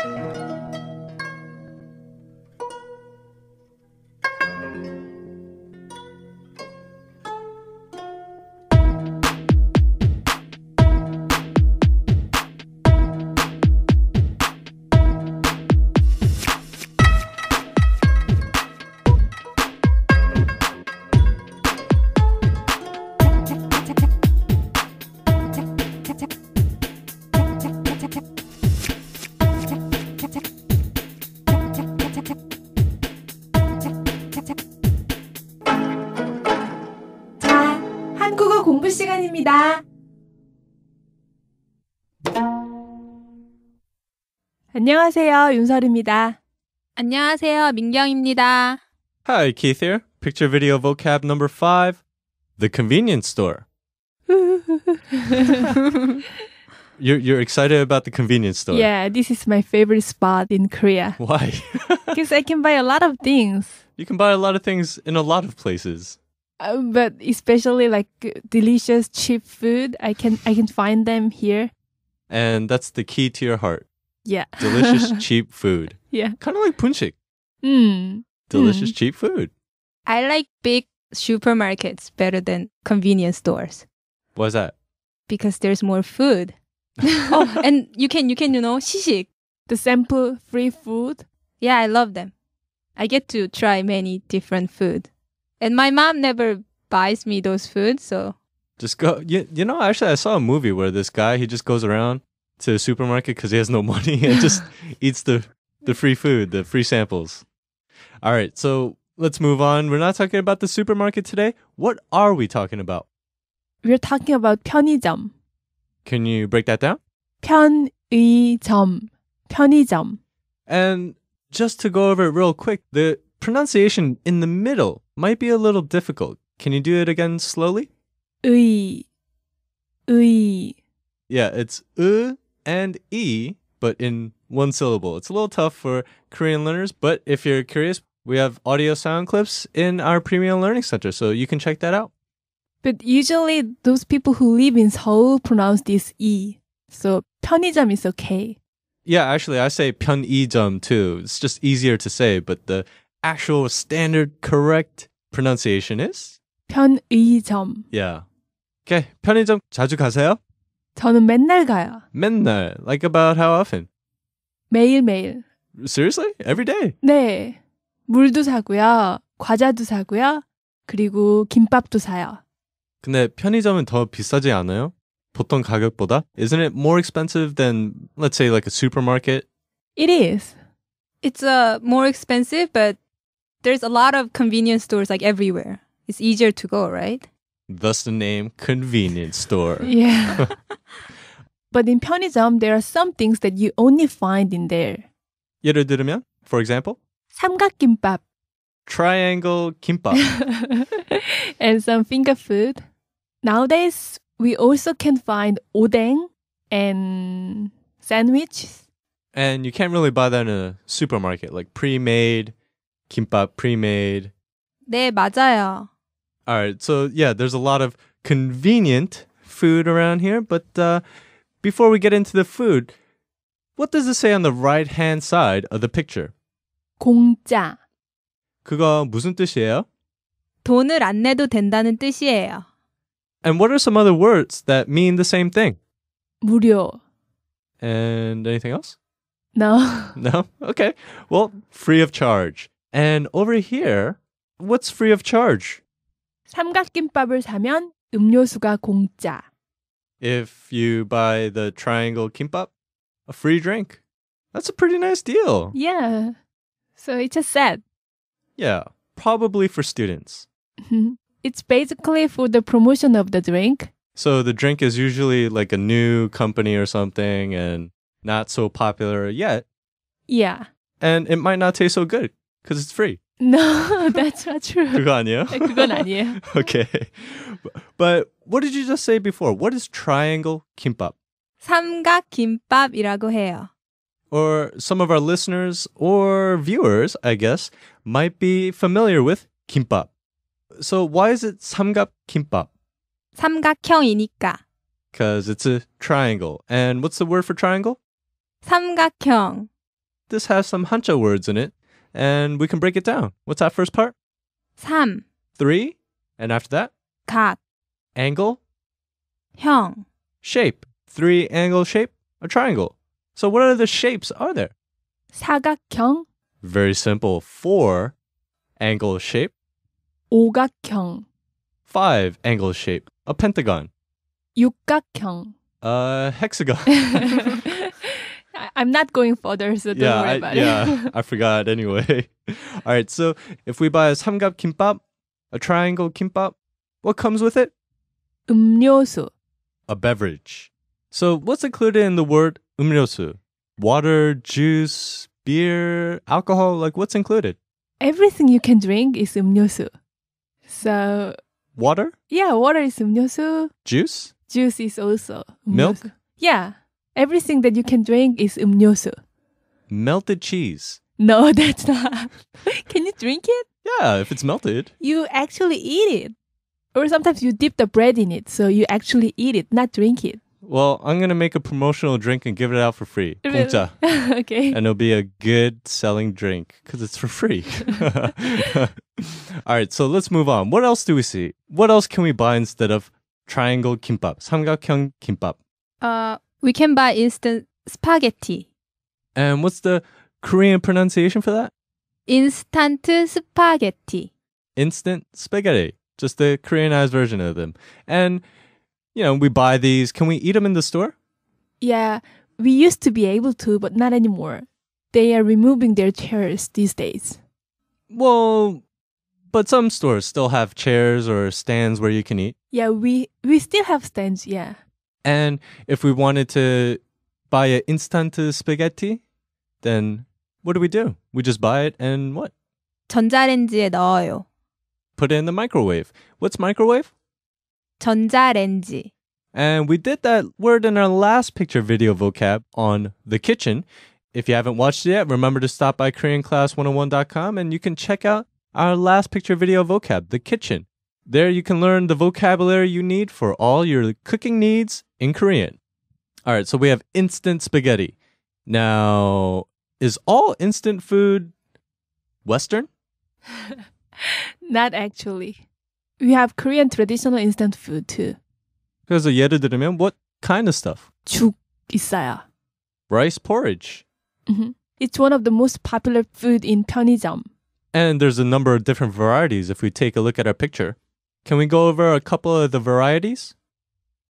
tap tap 안녕하세요. 윤설입니다. 안녕하세요. 민경입니다. Hi, Keith here. Picture video vocab number 5, the convenience store. you're, you're excited about the convenience store. Yeah, this is my favorite spot in Korea. Why? Because I can buy a lot of things. You can buy a lot of things in a lot of places. Um, but especially like delicious cheap food i can i can find them here and that's the key to your heart yeah delicious cheap food yeah kind of like punchik mm. delicious mm. cheap food i like big supermarkets better than convenience stores why's that because there's more food oh and you can you can you know shishik the sample free food yeah i love them i get to try many different food and my mom never buys me those foods, so just go. You, you know, actually, I saw a movie where this guy he just goes around to the supermarket because he has no money and just eats the the free food, the free samples. All right, so let's move on. We're not talking about the supermarket today. What are we talking about? We're talking about 편의점. Can you break that down? 편의점. 편의점. And just to go over it real quick, the pronunciation in the middle might be a little difficult. Can you do it again slowly? Ui. Ui. Yeah, it's u and e, but in one syllable. It's a little tough for Korean learners, but if you're curious, we have audio sound clips in our Premium Learning Center, so you can check that out. But usually those people who live in Seoul pronounce this e. So 편의점 is okay. Yeah, actually I say 편의점 too. It's just easier to say, but the actual standard correct pronunciation is? 편의점. Yeah. Okay. 편의점 자주 가세요? 저는 맨날 가요. 맨날. Like about how often? 매일매일. Seriously? Every day? 네. 물도 사고요. 과자도 사고요. 그리고 김밥도 사요. 근데 편의점은 더 비싸지 않아요? 보통 가격보다? Isn't it more expensive than let's say like a supermarket? It is. It's uh, more expensive, but there's a lot of convenience stores like everywhere. It's easier to go, right? Thus the name convenience store. yeah. but in 편의점 there are some things that you only find in there. 예를 들면, for example, 삼각김밥, triangle kimbap, and some finger food. Nowadays, we also can find oden and sandwiches. And you can't really buy that in a supermarket, like pre made kimbap pre-made. 네, 맞아요. All right. So, yeah, there's a lot of convenient food around here, but uh, before we get into the food, what does it say on the right-hand side of the picture? 공짜. 그거 무슨 뜻이에요? 돈을 안 내도 된다는 뜻이에요. And what are some other words that mean the same thing? 무료. And anything else? No. No? Okay. Well, free of charge. And over here, what's free of charge? 삼각김밥을 사면 음료수가 공짜. If you buy the triangle kimbap, a free drink. That's a pretty nice deal. Yeah. So it's just set. Yeah, probably for students. it's basically for the promotion of the drink. So the drink is usually like a new company or something and not so popular yet. Yeah. And it might not taste so good. Because it's free. No, that's not true. 그거 아니에요? 그건 아니에요. okay. But what did you just say before? What is triangle kimbap? 삼각김밥이라고 해요. Or some of our listeners or viewers, I guess, might be familiar with kimbap. So why is it 삼각김밥? 삼각형이니까. Because it's a triangle. And what's the word for triangle? 삼각형. This has some Hanja words in it and we can break it down. What's that first part? 삼 3. And after that? 각. Angle? 형. Shape. Three angle shape, a triangle. So what other shapes are there? 사각형. Very simple. Four angle shape. 오각형. Five angle shape, a pentagon. 육각형. A hexagon. I'm not going further, so don't yeah, worry about I, it. yeah, I forgot anyway. All right, so if we buy a samgap kimbap, a triangle kimbap, what comes with it? 음료수. A beverage. So what's included in the word 음료수? Water, juice, beer, alcohol, like what's included? Everything you can drink is 음료수. So water? Yeah, water is 음료수. Juice? Juice is also 음료수. milk. Yeah. Everything that you can drink is 음료수. Melted cheese. No, that's not. can you drink it? Yeah, if it's melted. You actually eat it. Or sometimes you dip the bread in it, so you actually eat it, not drink it. Well, I'm going to make a promotional drink and give it out for free. Punta. okay. And it'll be a good selling drink because it's for free. All right, so let's move on. What else do we see? What else can we buy instead of triangle kimbap, 삼각형 kimbap? Uh, we can buy instant spaghetti. And what's the Korean pronunciation for that? Instant spaghetti. Instant spaghetti. Just the Koreanized version of them. And, you know, we buy these. Can we eat them in the store? Yeah, we used to be able to, but not anymore. They are removing their chairs these days. Well, but some stores still have chairs or stands where you can eat. Yeah, we we still have stands, yeah. And if we wanted to buy an instant spaghetti, then what do we do? We just buy it and what? 전자레인지에 넣어요. Put it in the microwave. What's microwave? 전자레인지. And we did that word in our last picture video vocab on the kitchen. If you haven't watched it yet, remember to stop by KoreanClass101.com and you can check out our last picture video vocab, the kitchen. There you can learn the vocabulary you need for all your cooking needs in Korean. All right, so we have instant spaghetti. Now, is all instant food Western? Not actually. We have Korean traditional instant food too. 그래서 예를 들면 what kind of stuff? 죽 있어요. Rice porridge. Mm-hmm. It's one of the most popular food in 편의점. And there's a number of different varieties if we take a look at our picture. Can we go over a couple of the varieties?